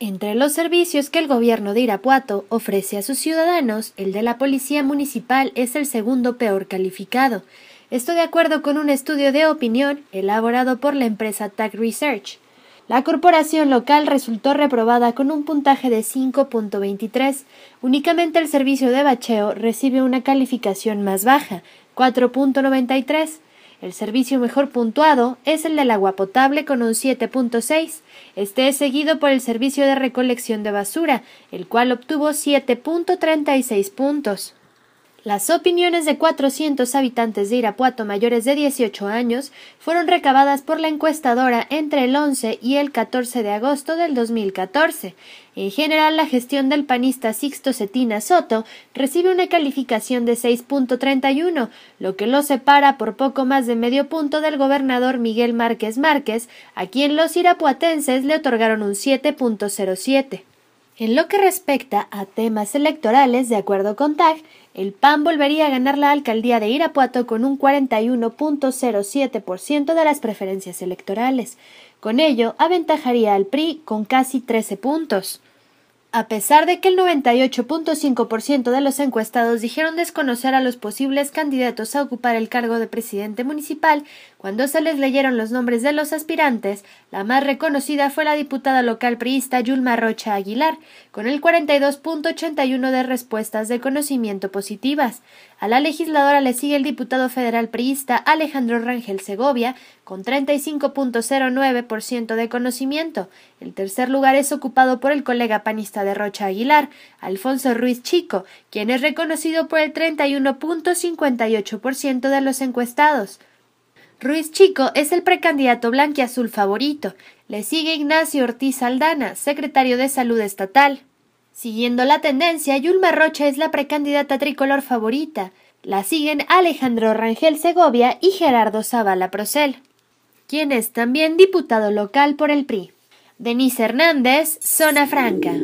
Entre los servicios que el gobierno de Irapuato ofrece a sus ciudadanos, el de la Policía Municipal es el segundo peor calificado. Esto de acuerdo con un estudio de opinión elaborado por la empresa TAC Research. La corporación local resultó reprobada con un puntaje de 5.23. Únicamente el servicio de bacheo recibe una calificación más baja, 4.93 el servicio mejor puntuado es el del agua potable con un 7.6. Este es seguido por el servicio de recolección de basura, el cual obtuvo 7.36 puntos. Las opiniones de 400 habitantes de Irapuato mayores de 18 años fueron recabadas por la encuestadora entre el 11 y el 14 de agosto del 2014. En general, la gestión del panista Sixto Cetina Soto recibe una calificación de 6.31, lo que lo separa por poco más de medio punto del gobernador Miguel Márquez Márquez, a quien los irapuatenses le otorgaron un 7.07. En lo que respecta a temas electorales, de acuerdo con TAG, el PAN volvería a ganar la alcaldía de Irapuato con un 41.07% de las preferencias electorales. Con ello, aventajaría al PRI con casi 13 puntos a pesar de que el 98.5% de los encuestados dijeron desconocer a los posibles candidatos a ocupar el cargo de presidente municipal, cuando se les leyeron los nombres de los aspirantes, la más reconocida fue la diputada local priista Yulma Rocha Aguilar, con el 42.81 de respuestas de conocimiento positivas. A la legisladora le sigue el diputado federal priista Alejandro Rangel Segovia, con 35.09% de conocimiento. El tercer lugar es ocupado por el colega panista de Rocha Aguilar, Alfonso Ruiz Chico, quien es reconocido por el 31.58% de los encuestados. Ruiz Chico es el precandidato azul favorito. Le sigue Ignacio Ortiz Aldana, secretario de Salud Estatal. Siguiendo la tendencia, Yulma Rocha es la precandidata tricolor favorita. La siguen Alejandro Rangel Segovia y Gerardo Zavala Procel, quien es también diputado local por el PRI. Denise Hernández, Zona Franca.